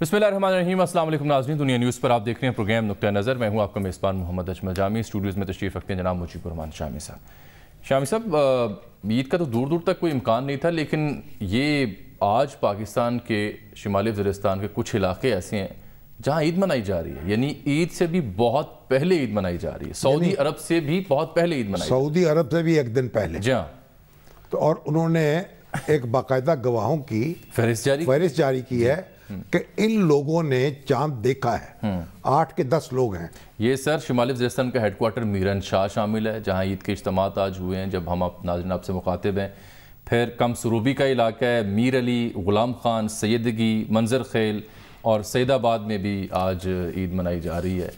बसमीम नाजी दुनिया न्यूज़ पर आप देख रहे हैं प्रोग्राम नुक़ नज़र मैं हूँ आपका मेज़बान मोहम्मद अजमल जामी स्टूडियोज़ में तशरीफ़ रखते हैं जनाब मुजीबरमान शामी साहब शामी साहब ईद का तो दूर दूर तक कोई इम्कान नहीं था लेकिन ये आज पाकिस्तान के शिमाली वजरस्तान के कुछ इलाके ऐसे हैं जहाँ ईद मनाई जा रही है यानी ईद से भी बहुत पहले ईद मनाई जा रही है सऊदी अरब से भी बहुत पहले ईद मनाई सऊदी अरब से भी एक दिन पहले जी हाँ। तो और उन्होंने एक बाकायदा गवाहों की फहरिस्त जारी फहरिस्त जारी की है कि इन लोगों ने चांद देखा है आठ के दस लोग हैं ये सर शिमाली वजस्तान का हेडकोार्टर मीरन शाह शामिल है जहाँ ईद के इज्तम आज हुए हैं जब हम आप नाजन आपसे मुखातिब हैं फिर कम सरूबी का इलाका है मीर अली ग़ुलाम खान सैदगी मंजर खेल और सैदाबाद में भी आज ईद मनाई जा रही है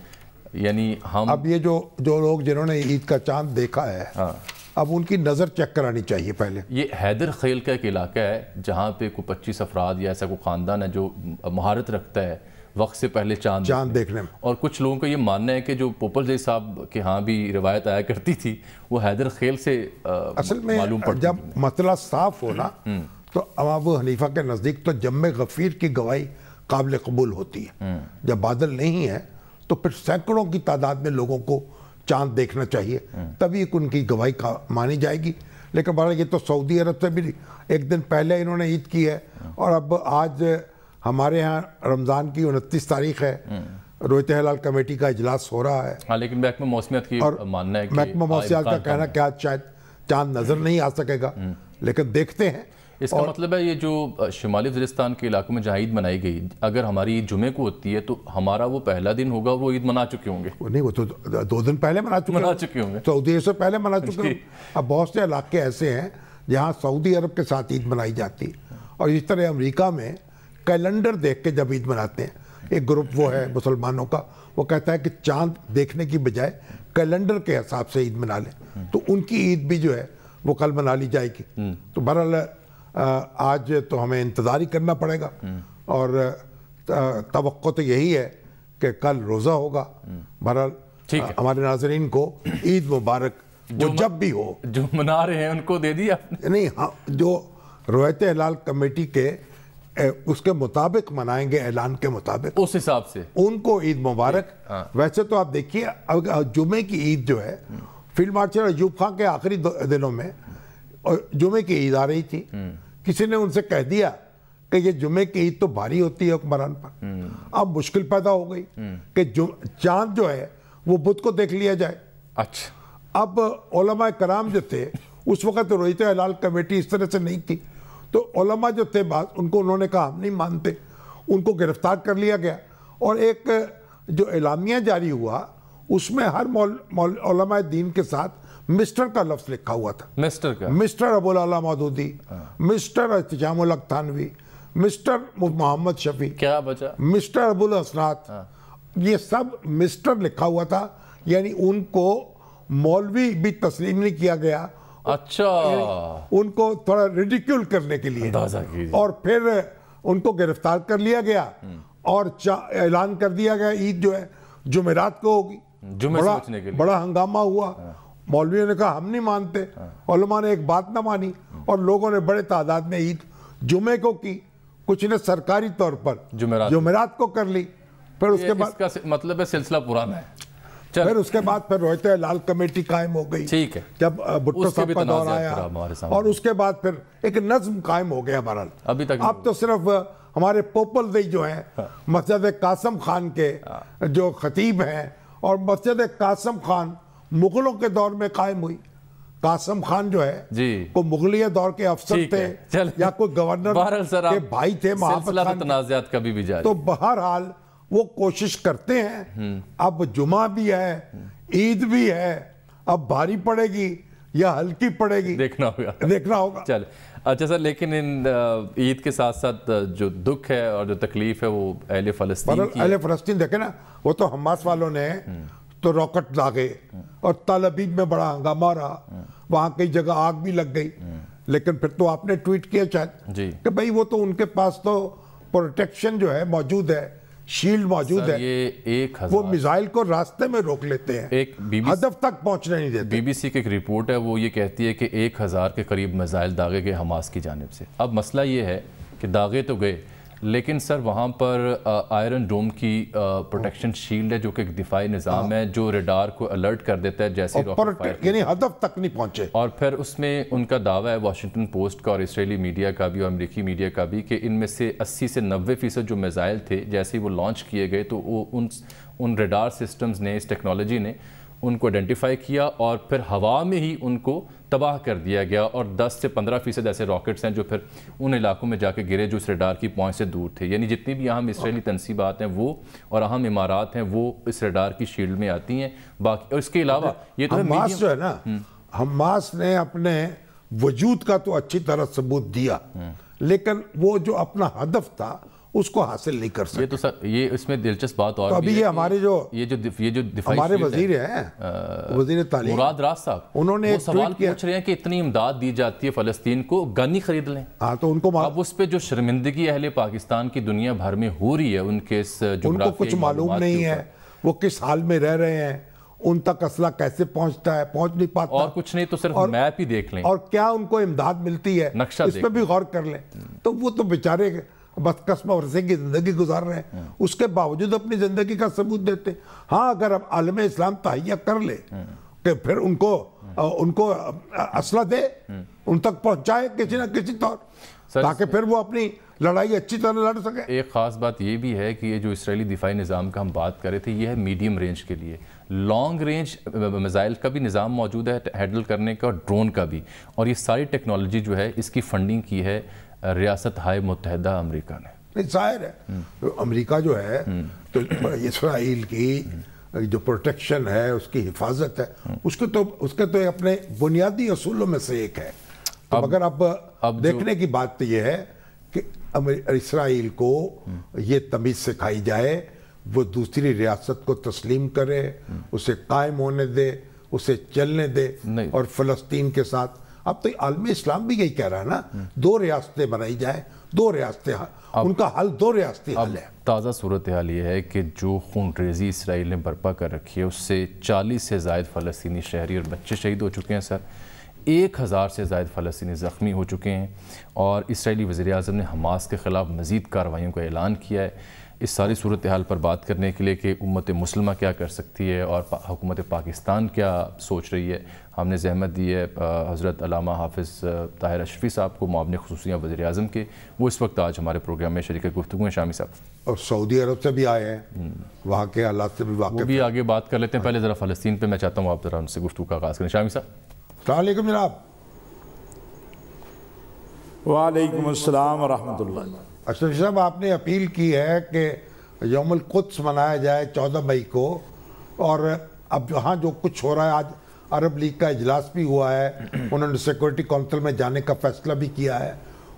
यानी हम अब ये जो जो लोग जिन्होंने ईद का चांद देखा है हाँ अब उनकी नज़र चेक करानी चाहिए पहले ये हैदर खेल का एक इलाका है जहाँ पे कोई पच्चीस अफराद या ऐसा कोई ख़ानदान है जो महारत रखता है वक्त से पहले चांद चांद देखने में और कुछ लोगों का ये मानना है कि जो पोपल जय साहब के यहाँ भी रिवायत आया करती थी वो हैदर खेल से आ, असल में मालूम पड़ जब मसला साफ हो ना हम्म। तो अवाब हनीफा के नज़दीक तो जम गफ़ीर की गवाही काबिल कबूल होती है हम्म। जब बादल नहीं है तो फिर सैकड़ों की तादाद में लोगों को चांद देखना चाहिए तभी उनकी गवाही का मानी जाएगी लेकिन बहरा ये तो सऊदी अरब से भी एक दिन पहले इन्होंने ईद की है और अब आज हमारे यहाँ रमज़ान की उनतीस तारीख है रोहित हलाल कमेटी का इजलास हो रहा है हाँ, लेकिन महकमा मौसमियात की और मानना है महकमा मौसमियात का कहना कि आज शायद चांद नज़र नहीं आ सकेगा हम्म। लेकिन देखते हैं इसका मतलब है ये जो शुमाली वजरिस्तान के इलाकों में जहाँ ईद मनाई गई अगर हमारी ईद जुमे को होती है तो हमारा वो पहला दिन होगा वो ईद मना चुके होंगे नहीं वो तो दो दिन पहले मना चुके मना चुके होंगे सऊदी से पहले मना चुके अब बहुत से इलाके ऐसे हैं जहाँ सऊदी अरब के साथ ईद मनाई जाती है और इस तरह अमरीका में कैलेंडर देख के जब ईद मनाते हैं एक ग्रुप वो है मुसलमानों का वो कहता है कि चांद देखने की बजाय कैलेंडर के हिसाब से ईद मना लें तो उनकी ईद भी जो है वो कल मना ली जाएगी हम्म। तो बहरहाल आज तो हमें इंतज़ार ही करना पड़ेगा और तो यही है कि कल रोज़ा होगा बहरहाल हमारे नाजरन को ईद मुबारक जो जब भी हो जो मना रहे हैं उनको दे दिया नहीं हाँ जो रोहित हलाल कमेटी के उसके मुताबिक मनाएंगे ऐलान के मुताबिक उस हिसाब से उनको ईद मुबारक हाँ। वैसे तो आप देखिए जुमे की ईद जो है फील्ड मार्शल अयूब खां के आखिरी दिनों में और जुमे की ईद आ रही थी हम्म। किसी ने उनसे कह दिया कि ये जुमे की ईद तो भारी होती है हुक्मरान पर हम्म। अब मुश्किल पैदा हो गई हम्म। कि जो चांद जो है वो बुध को देख लिया जाए अच्छा अब ओलमा कराम जो थे उस वक्त रोहित हलाल कमेटी इस तरह से नहीं थी तो ओलमा जो थे बात उनको उन्होंने कहा हम नहीं मानते उनको गिरफ्तार कर लिया गया और एक जो एलामिया जारी हुआ उसमें हर मौल, मौल दीन के साथ मिस्टर का लफ्ज लिखा हुआ था मिस्टर का मिस्टर अबुल अला मदूदी हाँ। मिस्टर अहतजामुल थानवी मिस्टर मोहम्मद शफी क्या बचा मिस्टर अबुल हसनात हाँ। ये सब मिस्टर लिखा हुआ था यानी उनको मौलवी भी तस्लीम नहीं किया गया अच्छा उनको थोड़ा रिडिक्यूल करने के लिए और फिर उनको गिरफ्तार कर लिया गया हम्म। और ऐलान कर दिया गया ईद जो है जुमेरात को होगी बड़ा, बड़ा हंगामा हुआ हाँ। मौलवियों ने कहा हम नहीं मानते ने एक बात ना मानी और लोगों ने बड़े तादाद में ईद जुमे को की कुछ ने सरकारी तौर पर जुमेरात जुमेरात को कर ली फिर उसके बाद मतलब है सिलसिला पुराना है फिर उसके बाद फिर रोहित लाल कमेटी कायम हो गई ठीक है जब भुट्टो साहब का दौर आया और उसके बाद फिर एक नज्म कायम हो गया हमारा अभी तक अब तो सिर्फ हमारे पोपल दई जो हैं हाँ। मस्जिद कासम खान के हाँ। जो खतीब हैं और मस्जिद कासम खान मुगलों के दौर में कायम हुई कासम खान जो है जी को मुगलिया दौर के अफसर थे या कोई गवर्नर के भाई थे कभी भी जाए तो बहरहाल वो कोशिश करते हैं हम्म। अब जुमा भी है ईद भी है अब भारी पड़ेगी या हल्की पड़ेगी देखना होगा देखना होगा चल अच्छा सर लेकिन इन ईद के साथ साथ जो दुख है और जो तकलीफ है वो अहले फलस्तीन अहले फलस्तीन देखे ना वो तो हमास वालों ने हम्म। तो रॉकेट दागे और तालबीज में बड़ा हंगामा रहा वहां कई जगह आग भी लग गई लेकिन फिर तो आपने ट्वीट किया शायद कि भाई वो तो उनके पास तो प्रोटेक्शन जो है मौजूद है शील्ड मौजूद है ये एक वो मिसाइल को रास्ते में रोक लेते हैं एक हदफ तक पहुंचने नहीं देते बीबीसी की एक रिपोर्ट है वो ये कहती है कि एक हज़ार के करीब मिसाइल दागे गए हमास की जानब से अब मसला ये है कि दागे तो गए लेकिन सर वहाँ पर आयरन डोम की प्रोटेक्शन शील्ड है जो कि एक दिफाई निज़ाम हाँ। है जो रेडार को अलर्ट कर देता है जैसे यानी हदफ तक नहीं पहुँचे और फिर उसमें उनका दावा है वाशिंगटन पोस्ट का और इसराइली मीडिया का भी और अमरीकी मीडिया का भी कि इनमें से अस्सी से नबे फ़ीसद जो मिज़ाइल थे जैसे ही वो लॉन्च किए गए तो वो उन उन रेडार सिस्टम्स ने इस टेक्नोलॉजी ने उनको आइडेंटिफाई किया और फिर हवा में ही उनको तबाह कर दिया गया और 10 से 15 फीसद ऐसे रॉकेट्स हैं जो फिर उन इलाकों में जाके गिरे जो इस रेडार की पहुँच से दूर थे यानी जितनी भी अहम इसराइली तनसीबात हैं वो और अहम इमारत हैं वो इस रेडार की शील्ड में आती हैं बाकी और इसके अलावा ये तो हमास जो है ना हम्म। हमास ने अपने वजूद का तो अच्छी तरह सबूत दिया हम्म। लेकिन वो जो अपना हदफ था उसको हासिल नहीं कर सकते ये तो सर ये इसमें दिलचस्प बात और तो अभी ये हमारे जो ये जो ये जो हमारे वजीर है, हैं वजीर तालीम मुराद राज साहब उन्होंने वो सवाल पूछ रहे हैं कि इतनी इमदाद दी जाती है फलस्तीन को गन ही खरीद लें हाँ तो उनको अब उस पर जो शर्मिंदगी अहले पाकिस्तान की दुनिया भर में हो रही है उनके इस उनको कुछ मालूम नहीं है वो किस हाल में रह रहे हैं उन तक असला कैसे पहुंचता है पहुंच नहीं पाता और कुछ नहीं तो सिर्फ और, मैप ही देख लें और क्या उनको इमदाद मिलती है नक्शा इस पर भी गौर कर लें तो वो तो बेचारे बदकस्म और ज़िंदगी गुजार रहे हैं हाँ। उसके बावजूद अपनी ज़िंदगी का सबूत देते हाँ अगर अब आलम इस्लाम तहैया कर ले कि हाँ। तो फिर उनको हाँ। उनको असला दे उन तक पहुंचाए किसी ना किसी तौर ताकि फिर वो अपनी लड़ाई अच्छी तरह लड़ सके एक ख़ास बात ये भी है कि ये जो इसराइली दिफाई निज़ाम का हम बात कर रहे थे ये है मीडियम रेंज के लिए लॉन्ग रेंज मिज़ाइल का भी निज़ाम मौजूद है हैंडल करने का ड्रोन का भी और ये सारी टेक्नोलॉजी जो है इसकी फंडिंग की है रियासत हाय मुतहदा अमरीका ने जाहिर है तो अमरीका जो है तो इसराइल की जो प्रोटेक्शन है उसकी हिफाजत है उसके तो उसके तो अपने बुनियादी असूलों में से एक है तो अब, अगर अब, अब देखने की बात तो यह है कि इसराइल को ये तमीज़ सिखाई जाए वो दूसरी रियासत को तस्लीम करे उसे कायम होने दे उसे चलने दे और फलस्तीन के साथ अब तो आलम इस्लाम भी यही कह रहा है ना दो रियासतें बनाई जाए दो रियासतें उनका हल दो रियासती हल है ताज़ा सूरत हाल ये है कि जो खून रेजी इसराइल ने बर्पा कर रखी है उससे चालीस से जायद फ़लस्तनी शहरी और बच्चे शहीद हो चुके हैं सर एक हज़ार से जायद फ़लस्तनी ज़ख्मी हो चुके हैं और इसराइली वज़ी अजम ने हमास के ख़िलाफ़ मज़ीद कार्रवाई का ऐलान किया है इस सारी सूरत हाल पर बात करने के लिए कि उम्मत मुसलमा क्या कर सकती है और हुकूमत पाकिस्तान क्या सोच रही है हमने जहमत दी है हज़रत अलामा हाफिज़ ताहिर अशफी साहब को मामले खसूसियाँ वज़ी अजम के वो इस वक्त आज हमारे प्रोग्राम में शरीक गुफ्तु हैं शामी साहब और सऊदी अरब से भी आए हैं हम्म। वहाँ के हालात से भी वाक भी आगे बात कर लेते हैं पहले ज़रा फ़लस्तीन पर मैं चाहता हूँ आप ज़रा उनसे गुफ्तु का आगाज़ करें शामी साहब सलाम जनाब वालेकुम अस्सलाम अशोक साहब आपने अपील की है कि यमल कुछ मनाया जाए चौदह मई को और अब जहाँ जो कुछ हो रहा है आज अरब लीग का इजलास भी हुआ है उन्होंने सिक्योरिटी काउंसिल में जाने का फैसला भी किया है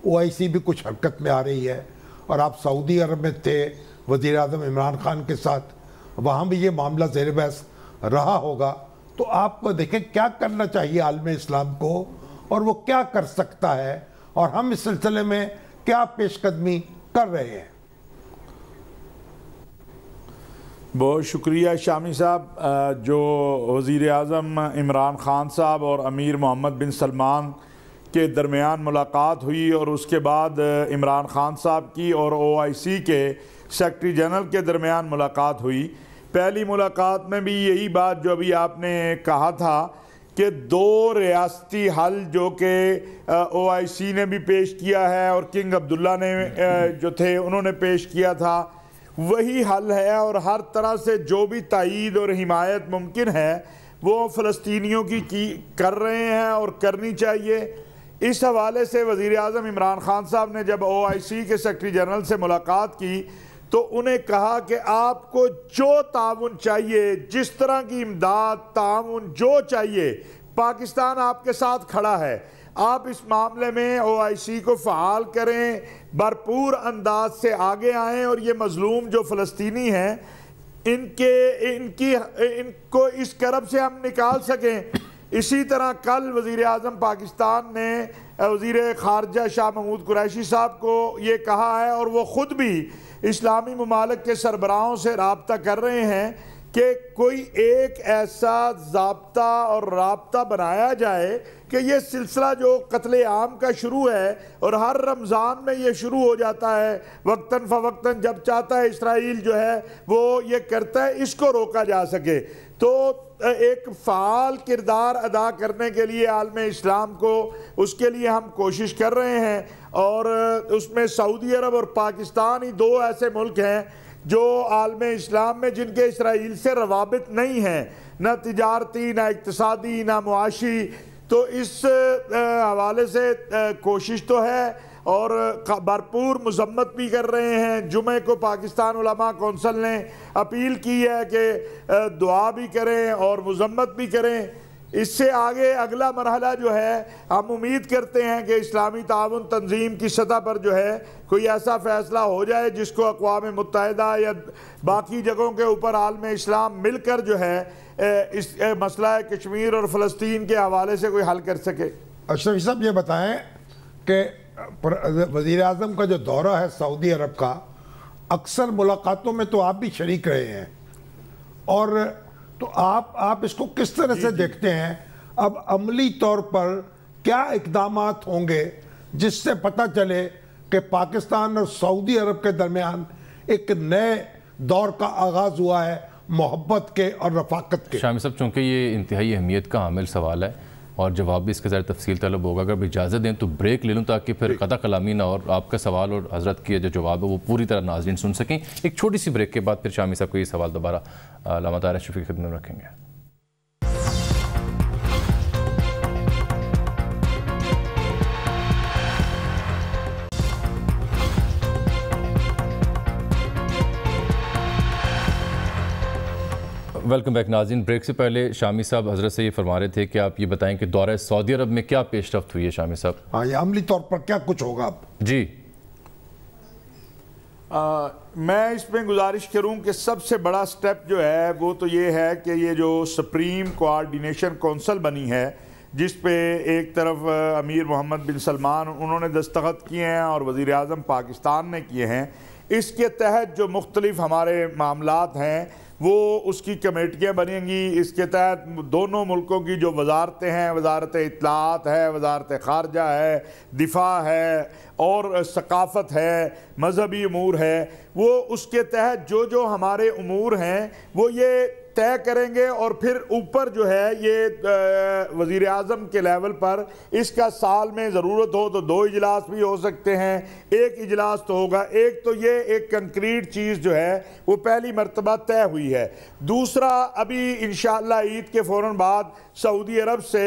ओ भी कुछ हरकत में आ रही है और आप सऊदी अरब में थे वज़ी अजम इमरान खान के साथ वहाँ भी ये मामला जेर बहस रहा होगा तो आप देखें क्या करना चाहिए आलम इस्लाम को और वो क्या कर सकता है और हम इस सिलसिले में क्या पेशकदमी कर रहे हैं बहुत शुक्रिया शामी साहब जो वज़ी अजम इमरान ख़ान साहब और अमीर मोहम्मद बिन सलमान के दरमियान मुलाकात हुई और उसके बाद इमरान ख़ान साहब की और ओ आई सी के सेक्रटरी जनरल के दरमियान मुलाकात हुई पहली मुलाकात में भी यही बात जो अभी आपने कहा था कि दो रियाती हल जो कि ओ आई सी ने भी पेश किया है और किंग अब्दुल्ला ने जो थे उन्होंने पेश किया था वही हल है और हर तरह से जो भी तइद और हिमायत मुमकिन है वो फ़लस्तियों की, की कर रहे हैं और करनी चाहिए इस हवाले से वज़ी अजम इमरान ख़ान साहब ने जब ओ आई सी के सेक्रटरी जनरल से मुलाकात की तो उन्हें कहा कि आपको जो ताउन चाहिए जिस तरह की इमदाद ताउन जो चाहिए पाकिस्तान आपके साथ खड़ा है आप इस मामले में ओ आई सी को फ़ाल करें भरपूर अंदाज से आगे आएँ और ये मज़लूम जो फ़लस्तनी हैं इनके इनकी इनको इस करब से हम निकाल सकें इसी तरह कल वज़ी अजम पाकिस्तान ने वज़ी ख़ारजा शाह महमूद कुरैशी साहब को ये कहा है और वो ख़ुद भी इस्लामी ममालक के सरबराहों से रबता कर रहे हैं कि कोई एक ऐसा जबता और रबता बनाया जाए कि ये सिलसिला जो कत्ल आम का शुरू है और हर रमज़ान में ये शुरू हो जाता है वक्ता फ़वक्ता जब चाहता है इसराइल जो है वो ये करता है इसको रोका जा सके तो एक फ़ाल किरदार अदा करने के लिए आलम इस्लाम को उसके लिए हम कोशिश कर रहे हैं और उसमें सऊदी अरब और पाकिस्तान ही दो ऐसे मुल्क हैं जो आलम इस्लाम में जिनके इसराइल से रवाबित नहीं हैं न तजारती ना इकतसादी ना मुआशी तो इस हवाले से कोशिश तो है और भरपूर मजम्मत भी कर रहे हैं जुमे को पाकिस्तान कौंसल ने अपील की है कि दुआ भी करें और मजम्मत भी करें इससे आगे अगला मरहला जो है हम उम्मीद करते हैं कि इस्लामी ताउन तंजीम की सतह पर जो है कोई ऐसा फ़ैसला हो जाए जिसको अकवा मुतहदा या बाकी जगहों के ऊपर आलम इस्लाम मिलकर जो है इस मसला कश्मीर और फ़लस्तीन के हवाले से कोई हल कर सके अशरफी साहब ये बताएं कि वजीर अजम का जो दौरा है सऊदी अरब का अक्सर मुलाकातों में तो आप भी शरीक रहे हैं और तो आप आप इसको किस तरह से देखते हैं अब अमली तौर पर क्या इकदाम होंगे जिससे पता चले कि पाकिस्तान और सऊदी अरब के दरमियान एक नए दौर का आगाज़ हुआ है मोहब्बत के और रफाकत के शामी साहब चूँकि ये इंतहाई अहमियत का हामिल सवाल है और जवाब भी इसके ज़्यादा तफसील तलब होगा अगर इजाज़त दें तो ब्रेक ले लूँ ताकि फिर कदा कलामी ना और आपका सवाल और हज़रत की जो जवाब है वो पूरी तरह नाजरन सुन सकें एक छोटी सी ब्रेक के बाद फिर शामी साहब को ये सवाल दोबारा लामा तारा शफी खिदमत रखेंगे वेलकम बैक नाजिन ब्रेक से पहले शामी साहब हजरत से ये फरमा रहे थे कि आप ये बताएं कि दौरा सऊदी अरब में क्या पेश रफ्त हुई है शामी साहब हाँ ये अमली तौर पर क्या कुछ होगा अब जी आ, मैं इसमें गुजारिश करूं कि सबसे बड़ा स्टेप जो है वो तो ये है कि ये जो सुप्रीम कोआर्डिनेशन कौंसल बनी है जिस पे एक तरफ अमीर मोहम्मद बिन सलमान उन्होंने दस्तखत किए हैं और वज़ी अजम पाकिस्तान ने किए हैं इसके तहत जो मुख्तलिफ हमारे मामला हैं वो उसकी कमेटियाँ बनेंगी इसके तहत दोनों मुल्कों की जो वजारतें हैं वजारत इतलात है वजारत खारजा है दिफा है और सकाफ़त है मजहबी अमूर है वो उसके तहत जो जो हमारे अमूर हैं वो ये तय करेंगे और फिर ऊपर जो है ये वजीर अजम के लेवल पर इसका साल में ज़रूरत हो तो दो इजलास भी हो सकते हैं एक इजलास तो होगा एक तो ये एक कंक्रीट चीज़ जो है वो पहली मरतबा तय हुई है दूसरा अभी इन ईद के फ़ौर बाद सऊदी अरब से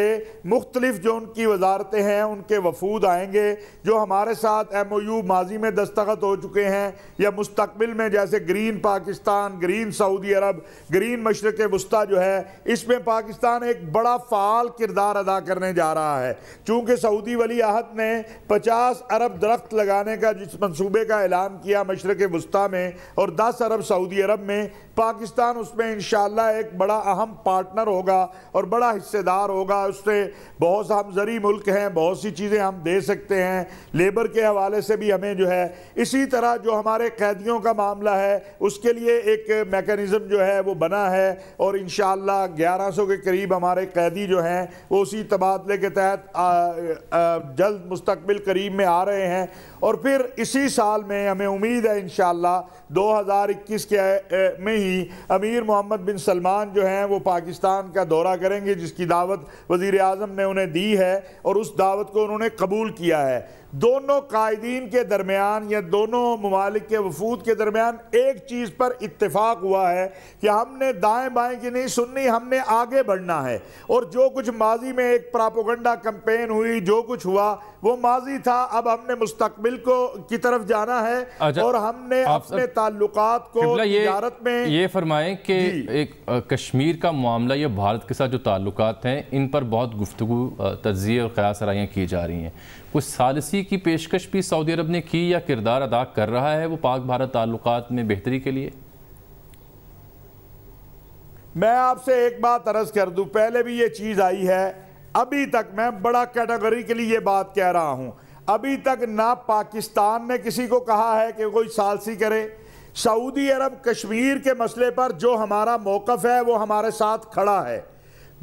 मुख्तलिफ जो उनकी वजारतें हैं उनके वफूद आएंगे जो हमारे साथ एम ओ यू माजी में दस्तखत हो चुके हैं या मुस्तबिल में जैसे green Pakistan green Saudi Arab green मशरक वस्ती जो है इसमें पाकिस्तान एक बड़ा फ़ाल किरदार अदा करने जा रहा है चूँकि सऊदी वली अहद ने पचास अरब दरख्त लगाने का जिस मनसूबे का ऐलान किया मशरक वस्ती में और दस अरब सऊदी अरब में पाकिस्तान उसमें इन एक बड़ा अहम पार्टनर होगा और बड़ा हिस्सेदार होगा उससे बहुत हम जरी मुल्क हैं बहुत सी चीज़ें हम दे सकते हैं लेबर के हवाले से भी हमें जो है इसी तरह जो हमारे कैदियों का मामला है उसके लिए एक मेकनिज़म जो है वो बना है है और इन ग्यारह सौ के करीब हमारे कैदी जो हैं वो उसी तबादले के तहत जल्द मुस्तबिल करीब में आ रहे हैं और फिर इसी साल में हमें उम्मीद है इन दो हज़ार इक्कीस के में ही अमीर मोहम्मद बिन सलमान जो हैं वो पाकिस्तान का दौरा करेंगे जिसकी दावत वज़ी अजम ने उन्हें दी है और उस दावत को उन्होंने कबूल किया है दोनों कायदीन के दरमियान या दोनों ममालिक के वफूद के दरमियान एक चीज़ पर इतफाक़ हुआ है कि हमने दाएं बाएं की नहीं सुननी हमने आगे बढ़ना है और जो कुछ माजी में एक प्रापोगंडा कंपेन हुई जो कुछ हुआ वो माजी था अब हमने मुस्तबिल को की तरफ जाना है अच्छा, और हमने अपने ताल्लुक को तजारत में ये फरमाएं कि एक कश्मीर का मामला या भारत के साथ जो ताल्लुक हैं इन पर बहुत गुफ्तु तजिए और ख्याल सराइयाँ की जा रही हैं कुछ सालसी की पेशकश भी सऊदी अरब ने की या किरदार अदा कर रहा है वो पाक भारत ताल्लुक में बेहतरी के लिए मैं आपसे एक बात अर्ज कर दूं पहले भी ये चीज़ आई है अभी तक मैं बड़ा कैटेगरी के लिए ये बात कह रहा हूं अभी तक ना पाकिस्तान ने किसी को कहा है कि कोई सालसी करे सऊदी अरब कश्मीर के मसले पर जो हमारा मौकफ है वो हमारे साथ खड़ा है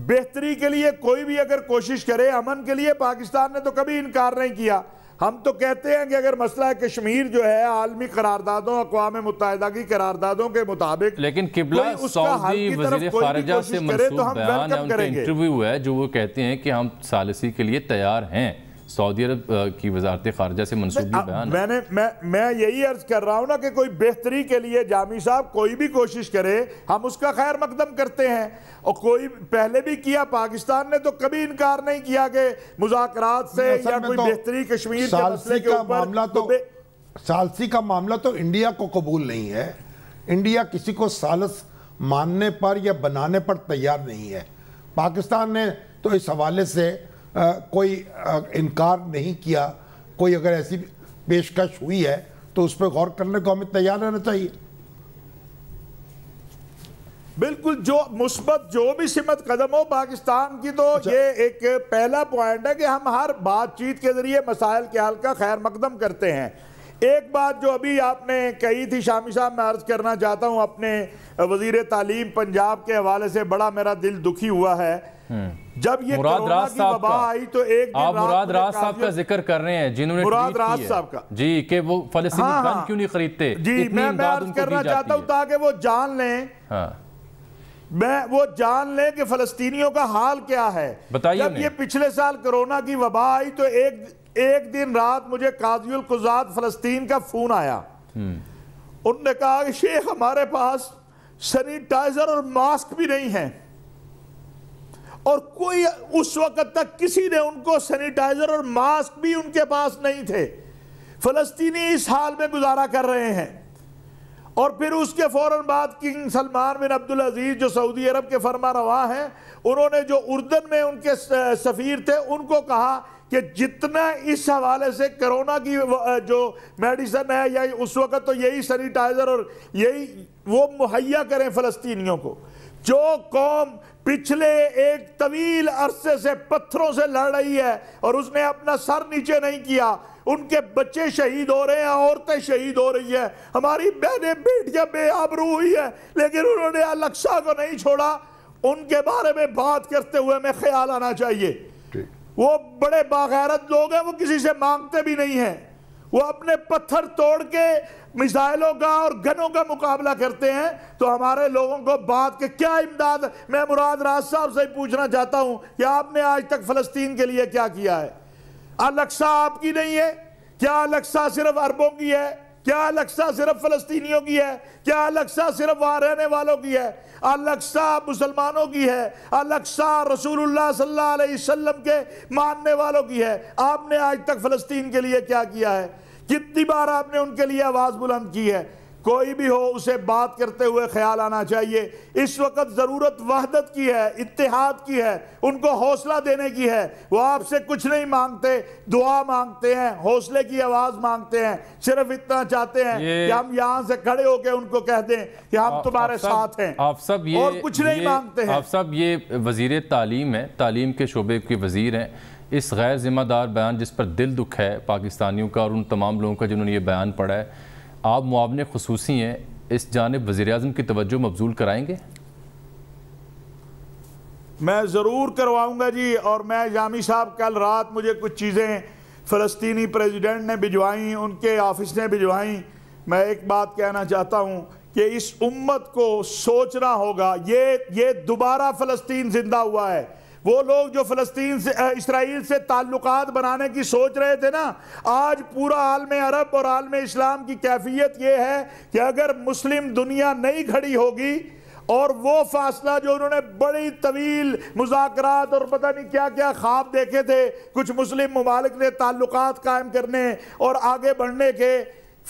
बेहतरी के लिए कोई भी अगर कोशिश करे अमन के लिए पाकिस्तान ने तो कभी इनकार नहीं किया हम तो कहते हैं कि अगर मसला है कश्मीर जो है आलमी करारदादों अकवा मुतहदा की करारदादों के मुताबिक लेकिन किबला सऊदी वजीर खारजा से तो हम करेंगे इंटरव्यू है जो वो कहते हैं कि हम सालसी के लिए तैयार हैं सऊदी अरब की वजारत खारजा से मनसूब बयान मैंने मैं मैं यही अर्ज कर रहा हूँ ना कि कोई बेहतरी के लिए जामी साहब कोई भी कोशिश करे हम उसका खैर मकदम करते हैं और कोई पहले भी किया पाकिस्तान ने तो कभी इनकार नहीं किया कि मुजाकरात से या कोई तो बेहतरी कश्मीर के मसले के मामला तो, तो सालसी का मामला तो इंडिया को कबूल नहीं है इंडिया किसी को सालस मानने पर या बनाने पर तैयार नहीं है पाकिस्तान ने तो इस हवाले से आ, कोई इनकार नहीं किया कोई अगर ऐसी पेशकश हुई है तो उस पर गौर करने को हमें तैयार रहना चाहिए बिल्कुल जो मुस्बत जो भी सिमत कदम हो पाकिस्तान की तो अच्छा। ये एक पहला पॉइंट है कि हम हर बातचीत के जरिए मसाइल के हल का खैर मकदम करते हैं एक बात जो अभी आपने कही थी शामी साहब मैं अर्ज करना चाहता हूँ अपने वजीर तालीम पंजाब के हवाले से बड़ा मेरा दिल दुखी हुआ है हम्म। जब ये मुराद राज साहब आई तो एक दिन आप मुराद राज साहब का जिक्र कर रहे हैं जिन्होंने मुराद राज साहब का जी के वो फलस्तीनी हाँ, हाँ, क्यों नहीं खरीदते जी मैं, मैं करना चाहता हूँ ताकि वो जान लें हाँ। मैं वो जान लें कि फलस्तीनियों का हाल क्या है बताइए जब ये पिछले साल कोरोना की वबा आई तो एक एक दिन रात मुझे काजियुल कुजात फलस्तीन का फोन आया हम्म। उनने कहा कि शेख हमारे पास सैनिटाइजर और मास्क भी नहीं है और कोई उस वक़्त तक किसी ने उनको सैनिटाइज़र और मास्क भी उनके पास नहीं थे फ़लस्तीनी इस हाल में गुजारा कर रहे हैं और फिर उसके फौरन बाद king Salman bin Abdul Aziz जो सऊदी अरब के फरमा रवा हैं उन्होंने जो उर्दन में उनके सफ़ीर थे उनको कहा कि जितना इस हवाले से कोरोना की जो मेडिसन है या उस वक़्त तो यही सैनिटाइज़र और यही वो मुहैया करें फ़लस्तियों को जो कौम पिछले एक तवील अरसे से पत्थरों से लड़ रही है और उसने अपना सर नीचे नहीं किया उनके बच्चे शहीद हो रहे हैं औरतें शहीद हो रही हैं हमारी बहनें बेटियां बेआबरू हुई है लेकिन उन्होंने अलक्सा को नहीं छोड़ा उनके बारे में बात करते हुए हमें ख्याल आना चाहिए वो बड़े बागैरत लोग हैं वो किसी से मांगते भी नहीं हैं वो अपने पत्थर तोड़ के मिसाइलों का और गनों का मुकाबला करते हैं तो हमारे लोगों को बात के क्या इमदाद मैं मुराद राज साहब से पूछना चाहता हूं कि आपने आज तक फलस्तीन के लिए क्या किया है अलक्सा आपकी नहीं है क्या अलक्सा सिर्फ अरबों की है क्या अलक्सा सिर्फ फलस्तीनियों की है क्या अलक्सा सिर्फ वहां रहने वालों की है अलक्सा मुसलमानों की है अलक्सा रसूलुल्लाह सल्लल्लाहु अलैहि वसल्लम के मानने वालों की है आपने आज तक फलस्तीन के लिए क्या किया है कितनी बार आपने उनके लिए आवाज़ बुलंद की है कोई भी हो उसे बात करते हुए ख्याल आना चाहिए इस वक्त ज़रूरत वहदत की है इतिहाद की है उनको हौसला देने की है वो आपसे कुछ नहीं मांगते दुआ मांगते हैं हौसले की आवाज़ मांगते हैं सिर्फ इतना चाहते हैं कि हम यहाँ से खड़े होकर उनको कह दें कि हम तुम्हारे साथ हैं आप सब ये और कुछ नहीं मांगते हैं आप सब ये वजीर तालीम है तालीम के शोबे के वजीर हैं इस गैर ज़िम्मेदार बयान जिस पर दिल दुख है पाकिस्तानियों का और उन तमाम लोगों का जिन्होंने ये बयान पढ़ा है आप मुआवने खसूसी हैं इस जानब वज़ी अजम की तवज्जो मबजूल कराएँगे मैं ज़रूर करवाऊँगा जी और मैं जामी साहब कल रात मुझे कुछ चीज़ें फ़लस्तनी प्रेसिडेंट ने भिजवाई उनके ऑफिस ने भिजवाई मैं एक बात कहना चाहता हूँ कि इस उम्मत को सोचना होगा ये ये दोबारा फ़लस्तीन ज़िंदा हुआ है वो लोग जो फलस्तीन से इसराइल से ताल्लुक बनाने की सोच रहे थे ना आज पूरा आलम अरब और आलम इस्लाम की कैफियत ये है कि अगर मुस्लिम दुनिया नहीं खड़ी होगी और वो फासला जो उन्होंने बड़ी तवील मुजाकरात और पता नहीं क्या क्या ख्वाब देखे थे कुछ मुस्लिम ममालिक ने ताल्लुक कायम करने और आगे बढ़ने के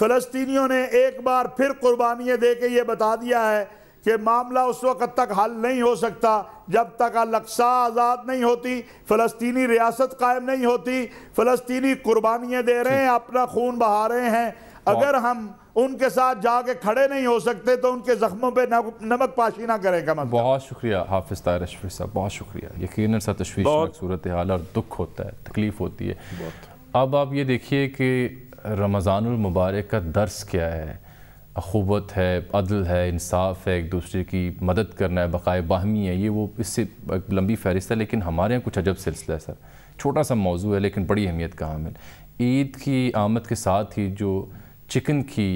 फलस्तनी ने एक बार फिर कुर्बानियाँ दे के ये बता दिया है कि मामला उस वक्त तक हल नहीं हो सकता जब तक अलक्सा आज़ाद नहीं होती फ़लस्तनी रियासत कायम नहीं होती फ़लस्तनी कुर्बानियाँ दे रहे हैं अपना खून बहा रहे हैं अगर हम उनके साथ जाके खड़े नहीं हो सकते तो उनके ज़ख्मों पे नमक पाशी ना करें कमल मतलब। बहुत शुक्रिया हाफिज तार साहब बहुत शुक्रिया यकीन सा तशवीश सूरत हाल और दुख होता है तकलीफ़ होती है अब आप ये देखिए कि रमज़ानमबारक का दर्स क्या है अखूबत है अदल है इंसाफ है एक दूसरे की मदद करना है बकाए बाहमी है ये वो इससे एक लंबी फहरिस्त है लेकिन हमारे यहाँ कुछ अजब सिलसिला है सर छोटा सा मौजू है लेकिन बड़ी अहमियत का हामिल ईद की आमद के साथ ही जो चिकन की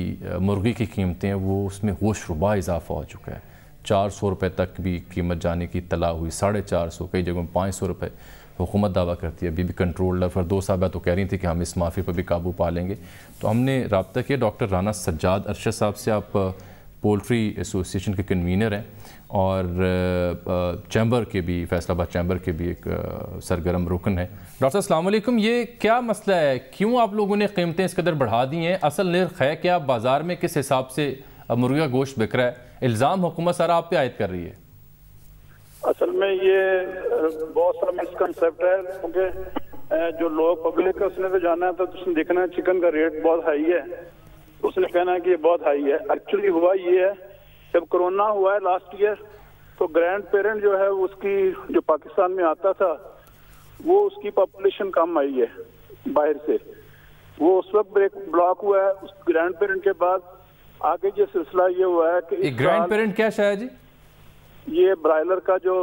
मुर्गी की कीमतें हैं वो उसमें होश रुबा इजाफा हो चुका है चार सौ रुपये तक भी कीमत जाने की तला हुई साढ़े चार सौ कई जगहों में पाँच सौ रुपये हुकूमत दावा करती है अभी भी कंट्रोल है फरदो साहबा तो कह रही थी कि हम इस माफी पर भी काबू पा लेंगे तो हमने रबता किया डॉक्टर राना सज्जाद अरशद साहब से आप पोल्ट्री एसोसिएशन के कन्वीनर हैं और चैम्बर के भी फैसलाबाद चैम्बर के भी एक सरगर्म रुकन है डॉक्टर साहब ये क्या मसला है क्यों आप लोगों ने कीमतें इस कदर बढ़ा दी हैं असल निर्ख है कि आप बाज़ार में किस हिसाब से मुर्गा गोश्त बिक रहा है इल्ज़ाम हुकूमत सारा आप पे आयद कर रही है असल में ये बहुत सारा मिसकनसेप्ट है क्योंकि जो लोग पब्लिक है उसने तो जाना है तो उसने देखना है चिकन का रेट बहुत हाई है उसने कहना है कि ये बहुत हाई है एक्चुअली हुआ ये है जब कोरोना हुआ है लास्ट ईयर तो ग्रैंड पेरेंट जो है उसकी जो पाकिस्तान में आता था वो उसकी पॉपुलेशन कम आई है बाहर से वो उस वक्त ब्रेक ब्लॉक हुआ है उस ग्रैंड पेरेंट के बाद आगे जो सिलसिला ये हुआ है कि ग्रैंड पेरेंट क्या शायद जी ये ब्रायलर का जो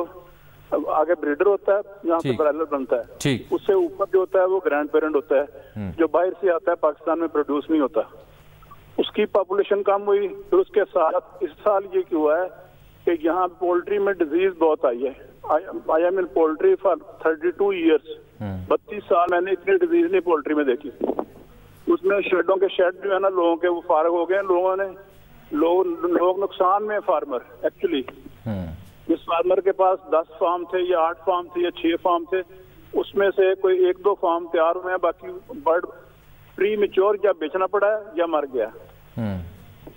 आगे ब्रीडर होता है यहाँ पे ब्रायलर बनता है उससे ऊपर जो होता है वो ग्रैंड पेरेंट होता है हम्म। जो बाहर से आता है पाकिस्तान में प्रोड्यूस नहीं होता उसकी पॉपुलेशन कम हुई फिर उसके साथ इस साल ये क्यों हुआ है कि यहाँ पोल्ट्री में डिजीज बहुत आई है I am in poultry for thirty two years बत्तीस साल मैंने इतनी डिजीज नहीं पोल्ट्री में देखी उसमें शेडों के शेड जो है ना लोगों के वो फारग हो गए लोगों ने लोग लोग नुकसान में फार्मर हम्म। एक्चुअली जिस फार्मर के पास दस फार्म थे या आठ फार्म थे या छह फार्म थे उसमें से कोई एक दो फार्म तैयार हुए हैं बाकी बर्ड प्री मिच्योर या बेचना पड़ा है या मर गया हम्म।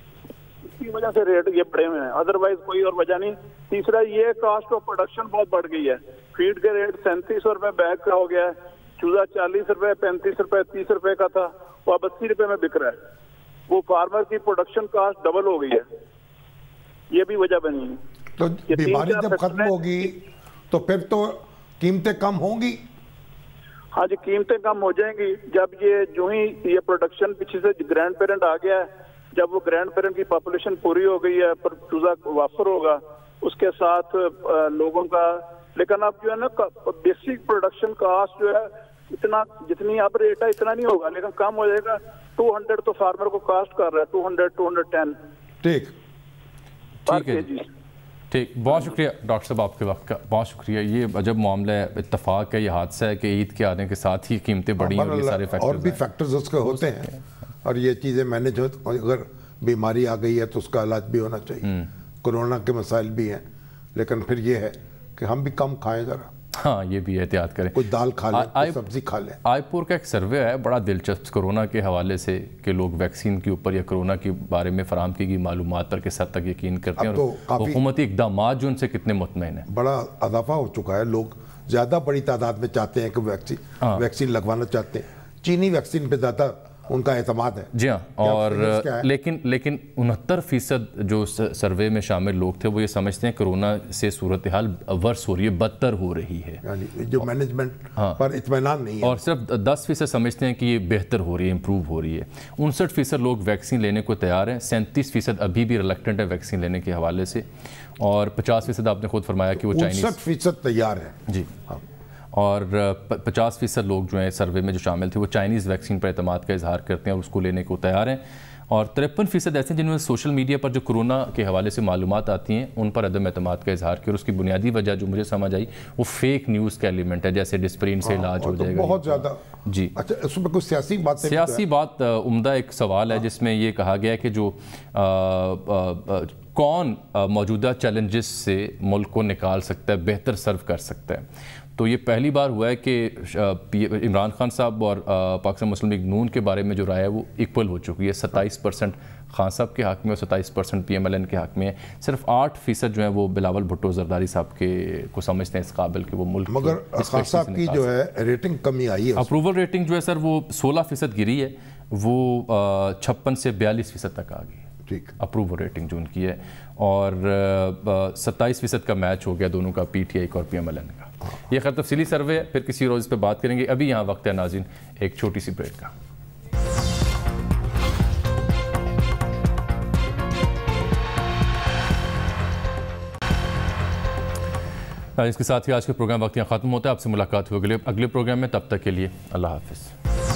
इसकी वजह से रेट ये बढ़े हुए हैं अदरवाइज कोई और वजह नहीं तीसरा ये कास्ट ऑफ प्रोडक्शन बहुत बढ़ गई है फीड के रेट सैंतीस रुपए बैग का हो गया है चूजा चालीस रुपए पैंतीस रुपए तीस रुपए का था वो अब अस्सी रुपए में बिक रहा है वो फार्मर की प्रोडक्शन कास्ट डबल हो गई है ये भी वजह बनी है तो बीमारी जब खत्म होगी तो फिर तो कीमतें कम होंगी हाँ जी कीमतें कम हो जाएंगी जब ये जो ही ये प्रोडक्शन पीछे से ग्रैंड पेरेंट आ गया है जब वो ग्रैंड पेरेंट की पॉपुलेशन पूरी हो गई है पर चूजा वाफर होगा उसके साथ लोगों का लेकिन अब जो है ना बेसिक प्रोडक्शन कास्ट जो है इतना जितनी अब रेट है इतना नहीं होगा लेकिन कम हो जाएगा टू तो फार्मर को कास्ट कर रहा है टू हंड्रेड टू ठीक ठीक है जी ठीक बहुत शुक्रिया डॉक्टर साहब आपके वक्त का बहुत शुक्रिया ये अजब मामला है इतफाक़ है ये हादसा है कि ईद के आने के साथ ही कीमतें बढ़ी और ये सारे फैक्टर्स और भी फैक्टर्स उसके होते हैं और ये चीज़ें मैनेज हो अगर बीमारी आ गई है तो उसका इलाज भी होना चाहिए हम्म। कोरोना के मसाइल भी हैं लेकिन फिर ये है कि हम भी कम खाएँ ज़रा हाँ ये भी एहतियात करें कोई दाल खा लें कोई सब्जी खा ले आयपुर का एक सर्वे है बड़ा दिलचस्प कोरोना के हवाले से कि लोग वैक्सीन के ऊपर या कोरोना के बारे में फराम की गई मालूम पर किस हद तक यकीन करते हैं तो हुकूमती इकदाम जो उनसे कितने मुतमिन है बड़ा अजाफा हो चुका है लोग ज़्यादा बड़ी तादाद में चाहते हैं कि वैक्सीन हाँ। वैक्सीन लगवाना चाहते हैं चीनी वैक्सीन पर ज़्यादा उनका अहतमाद है जी हाँ और लेकिन लेकिन उनहत्तर फीसद जो सर्वे में शामिल लोग थे वो ये समझते हैं कोरोना से सूरत हाल वर्ष हो रही है बदतर हो रही है जो मैनेजमेंट हाँ पर इतमान नहीं है और सिर्फ दस फीसद समझते हैं कि ये बेहतर हो रही है इम्प्रूव हो रही है उनसठ फीसद लोग वैक्सीन लेने को तैयार हैं सैंतीस फीसद अभी भी रिलेक्टेंट है वैक्सीन लेने के हवाले से और पचास फीसद आपने खुद फरमाया कि वो चाइनीस तो फीसद तैयार है जी हाँ और पचास फ़ीसद लोग जो हैं सर्वे में जो शामिल थे वो चाइनीज़ वैक्सीन पर अतमाद का इजहार करते हैं और उसको लेने को तैयार हैं और तिरपन फ़ीसद ऐसे जिनमें सोशल मीडिया पर जो कोरोना के हवाले से मालूम आती हैं उन पर अदम अहतम का इजहार किया और उसकी बुनियादी वजह जो मुझे समझ आई वो फेक न्यूज़ का एलिमेंट है जैसे डिस्प्रिन से हाँ, इलाज हो तो जाएगा बहुत ज़्यादा जी अच्छा उसमें कुछ सियासी बात तो सियासी बात उमदा एक सवाल है हाँ। जिसमें ये कहा गया है कि जो कौन मौजूदा चैलेंजेस से मुल्क को निकाल सकता है बेहतर सर्व कर सकता है तो ये पहली बार हुआ है कि इमरान खान साहब और पाकिस्तान मुस्लिम लीग नून के बारे में जो राय है वो इक्वल हो चुकी है सत्ताईस परसेंट खान साहब के हक में और सत्ताईस percent P M L N के हक में है सिर्फ आठ फीसद जो है वो बिलावल भुट्टो जरदारी साहब के को समझते हैं इस काबिल के वो मुल्क मगर खान साहब की जो है रेटिंग कमी आई है अप्रूवल रेटिंग जो है सर वो सोलह फीसद गिरी है वो छप्पन से बयालीस फीसद तक आ गई ठीक अप्रूवल रेटिंग जो उनकी है और सत्ताईस फीसद का मैच हो गया दोनों का पी टी आई का और पी एम एल एन का यह खैर तफसीली सर्वे है फिर किसी रोज़ पर बात करेंगे अभी यहाँ वक्त है नाजिन एक छोटी सी ब्रेक का हाँ, इसके साथ ही आज के प्रोग्राम वक्त यहाँ ख़त्म होता है आपसे मुलाकात अगले अगले प्रोग्राम में तब तक के लिए अल्लाह हाफिज़